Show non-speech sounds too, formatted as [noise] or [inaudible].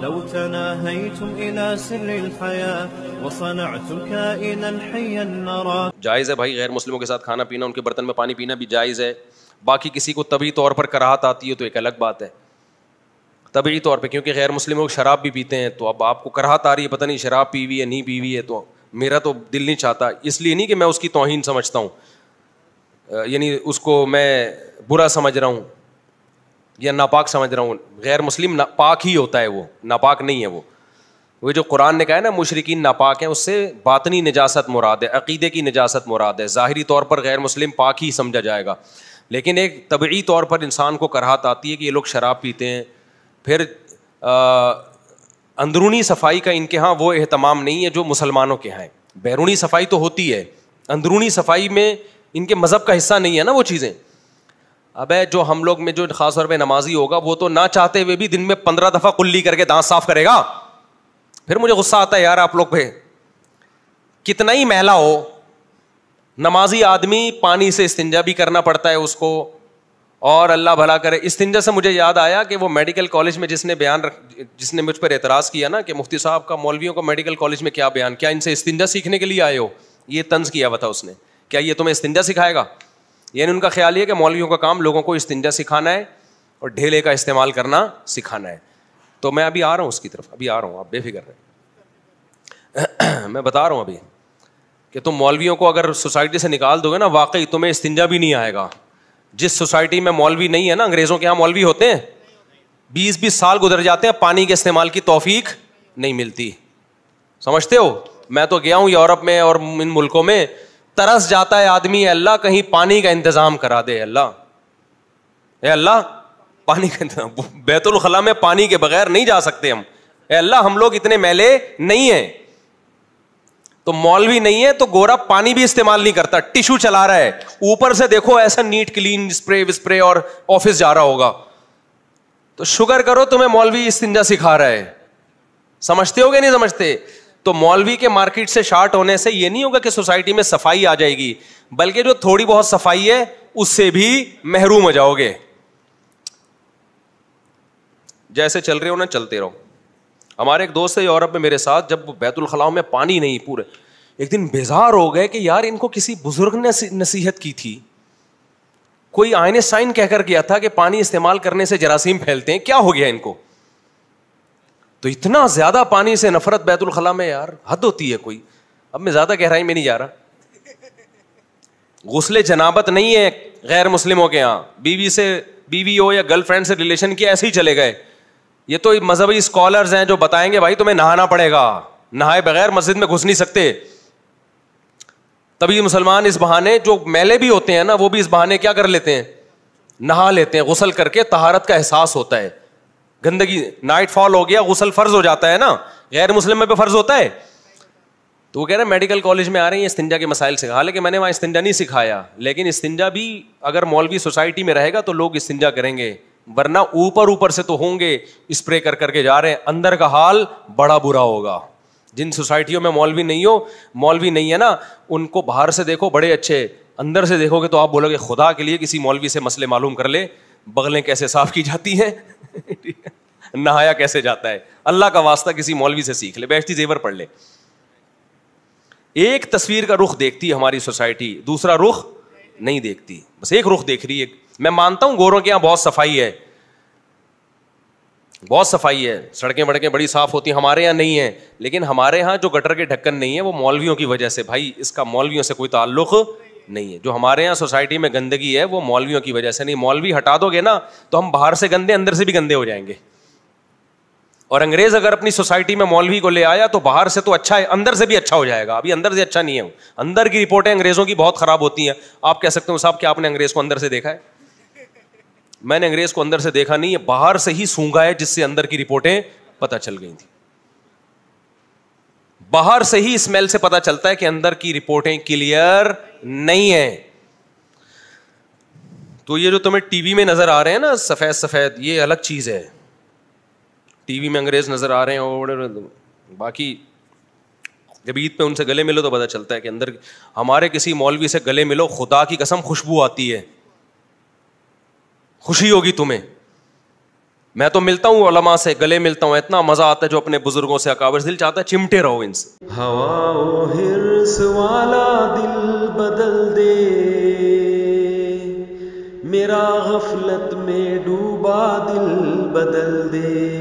لو تناهيتم إلى سر الحياة وصنعتم كائنا حيا نرى जायज़ है भाई गैर मुस्लिमों के साथ खाना पीना उनके बर्तन में पानी पीना भी जायज़ है बाकी किसी को तभी तौर पर कराहत आती है तो एक अलग बात है तभी तौर पे क्योंकि गैर मुस्लिम लोग शराब भी पीते हैं तो अब आपको कराहत आ रही है पता नहीं शराब पी हुई है नहीं पी हुई है तो मेरा तो दिल नहीं चाहता इसलिए नहीं कि मैं उसकी तोहन समझता हूँ यानी उसको मैं बुरा समझ रहा हूँ या नापाक समझ रहा हूँ गैर मुस्लिम पाक ही होता है वो नापाक नहीं है वो वो जो कुरान ने कहा है ना मुशरकिन नापाक हैं उससे बातनी निजात मुराद है अकीदे की निजात मुराद है ज़ाहरी तौर पर गैर मुस्लिम पाक ही समझा जाएगा लेकिन एक तबी तौर पर इंसान को कराहत आती है कि ये लोग शराब पीते हैं फिर अंदरूनी सफाई का इनके यहाँ वो अहतमाम नहीं है जो मुसलमानों के यहाँ है बैरूनी सफाई तो होती है अंदरूनी सफाई में इनके मज़हब का हिस्सा नहीं है ना वो चीज़ें अब जो हम लोग में जो खास तौर पे नमाजी होगा वो तो ना चाहते हुए भी दिन में पंद्रह दफ़ा कुल्ली करके दांत साफ करेगा फिर मुझे गुस्सा आता है यार आप लोग पे कितना ही महिला हो नमाजी आदमी पानी से इस्तिंजा भी करना पड़ता है उसको और अल्लाह भला करे इस्तिंजा से मुझे याद आया कि वो मेडिकल कॉलेज में जिसने बयान रख जिसने मुझ पर एतराज़ किया ना कि मुफ्ती साहब का मौलवियों का मेडिकल कॉलेज में क्या बयान क्या इनसे इस्तिंजा सीखने के लिए आए हो ये तंज किया हुआ था उसने क्या ये तुम्हें इस्तिंजा सिखाएगा यानी उनका ख्याल है कि मौलवियों का काम लोगों को इस्तिंजा सिखाना है और ढेले का इस्तेमाल करना सिखाना है तो मैं अभी आ रहा हूँ उसकी तरफ अभी आ रहा हूँ आप बेफिक्र रहें [clears throat] मैं बता रहा हूँ अभी कि तुम मौलवियों को अगर सोसाइटी से निकाल दोगे ना वाकई तुम्हें इस्तिंजा भी नहीं आएगा जिस सोसाइटी में मौलवी नहीं है ना अंग्रेज़ों के यहाँ मौलवी होते हैं बीस बीस साल गुजर जाते हैं पानी के इस्तेमाल की तोफीक नहीं मिलती समझते हो मैं तो गया हूँ यूरोप में और इन मुल्कों में तरस जाता है आदमी अल्लाह कहीं पानी का इंतजाम करा दे अल्लाह अल्लाह पानी का इंतजाम बैतुल खला में पानी के बगैर नहीं जा सकते हम अल्लाह हम लोग इतने मैले नहीं है तो मौलवी नहीं है तो गोरा पानी भी इस्तेमाल नहीं करता टिश्यू चला रहा है ऊपर से देखो ऐसा नीट क्लीन स्प्रे विस्प्रे और ऑफिस जा रहा होगा तो शुगर करो तुम्हें मौलवी इस्तिंजा सिखा रहा है समझते हो गए नहीं समझते तो मौलवी के मार्केट से शार्ट होने से ये नहीं होगा कि सोसाइटी में सफाई आ जाएगी बल्कि जो थोड़ी बहुत सफाई है उससे भी महरूम हो जाओगे जैसे चल रहे हो ना चलते रहो हमारे एक दोस्त है यूरोप में मेरे साथ जब बैतुल में पानी नहीं पूरे एक दिन बेजार हो गए कि यार इनको किसी बुजुर्ग ने नसीहत की थी कोई साइन कहकर गया था कि पानी इस्तेमाल करने से जरासीम फैलते हैं क्या हो गया इनको तो इतना ज़्यादा पानी से नफरत बैतुलखला में यार हद होती है कोई अब मैं ज़्यादा कह रहा गहराई मैं नहीं जा रहा गसल जनाबत नहीं है गैर मुस्लिमों के यहां बीवी से बीवी हो या गर्लफ्रेंड से रिलेशन किया ऐसे ही चले गए ये तो मजहबी स्कॉलर्स हैं जो बताएंगे भाई तुम्हें नहाना पड़ेगा नहाए बगैर मस्जिद में घुस नहीं सकते तभी मुसलमान इस बहाने जो मेले भी होते हैं ना वो भी इस बहाने क्या कर लेते हैं नहा लेते हैं गुसल करके तहारत का एहसास होता है गंदगी नाइट फॉल हो गया गुसल फर्ज हो जाता है ना गैर मुस्लिम में भी फर्ज होता है तो वो कह रहे हैं मेडिकल कॉलेज में आ रहे हैं इस्तिंजा के मसाइल सिखा हालांकि मैंने वहाँ इस्तिंजा नहीं सिखाया लेकिन इस्तिंजा भी अगर मौलवी सोसाइटी में रहेगा तो लोग इस्तिंजा करेंगे वरना ऊपर ऊपर से तो होंगे स्प्रे कर करके जा रहे हैं अंदर का हाल बड़ा बुरा होगा जिन सोसाइटियों में मौलवी नहीं हो मौलवी नहीं है ना उनको बाहर से देखो बड़े अच्छे अंदर से देखोगे तो आप बोलोगे खुदा के लिए किसी मौलवी से मसले मालूम कर ले बगलें कैसे साफ की जाती हैं नहाया कैसे जाता है अल्लाह का वास्ता किसी मौलवी से सीख ले बैठती जेवर पढ़ ले एक तस्वीर का रुख देखती हमारी सोसाइटी दूसरा रुख नहीं देखती बस एक रुख देख रही है मैं मानता हूं गोरों के यहां बहुत सफाई है बहुत सफाई है सड़कें वड़कें बड़ी साफ होती है हमारे यहां नहीं है लेकिन हमारे यहां जो गटर के ढक्कन नहीं है वो मौलवियों की वजह से भाई इसका मौलवियों से कोई ताल्लुक नहीं है जो हमारे यहाँ सोसाइटी में गंदगी है वो मौलवियों की वजह से नहीं मौलवी हटा दोगे ना तो हम बाहर से गंदे अंदर से भी गंदे हो जाएंगे और अंग्रेज अगर अपनी सोसाइटी में मौलवी को ले आया तो बाहर से तो अच्छा है अंदर से भी अच्छा हो जाएगा अभी अंदर से अच्छा नहीं है अंदर की रिपोर्टें अंग्रेजों की बहुत खराब होती हैं आप कह सकते हो साहब क्या आपने अंग्रेज को अंदर से देखा है मैंने अंग्रेज को अंदर से देखा नहीं है बाहर से ही सूंघा है जिससे अंदर की रिपोर्टें पता चल गई थी बाहर से ही स्मेल से पता चलता है कि अंदर की रिपोर्टें क्लियर नहीं है तो ये जो तुम्हें टीवी में नजर आ रहे हैं ना सफेद सफेद ये अलग चीज है टीवी में अंग्रेज नज़र आ रहे हैं और बाकी जब ईद पर उनसे गले मिलो तो पता चलता है कि अंदर हमारे किसी मौलवी से गले मिलो खुदा की कसम खुशबू आती है खुशी होगी तुम्हें मैं तो मिलता हूँ अलमा से गले मिलता हूँ इतना मजा आता है जो अपने बुजुर्गों से अकावर दिल चाहता है चिमटे रहो इनसे हवा दिल बदल दे मेरा गफलत में डूबा दिल बदल दे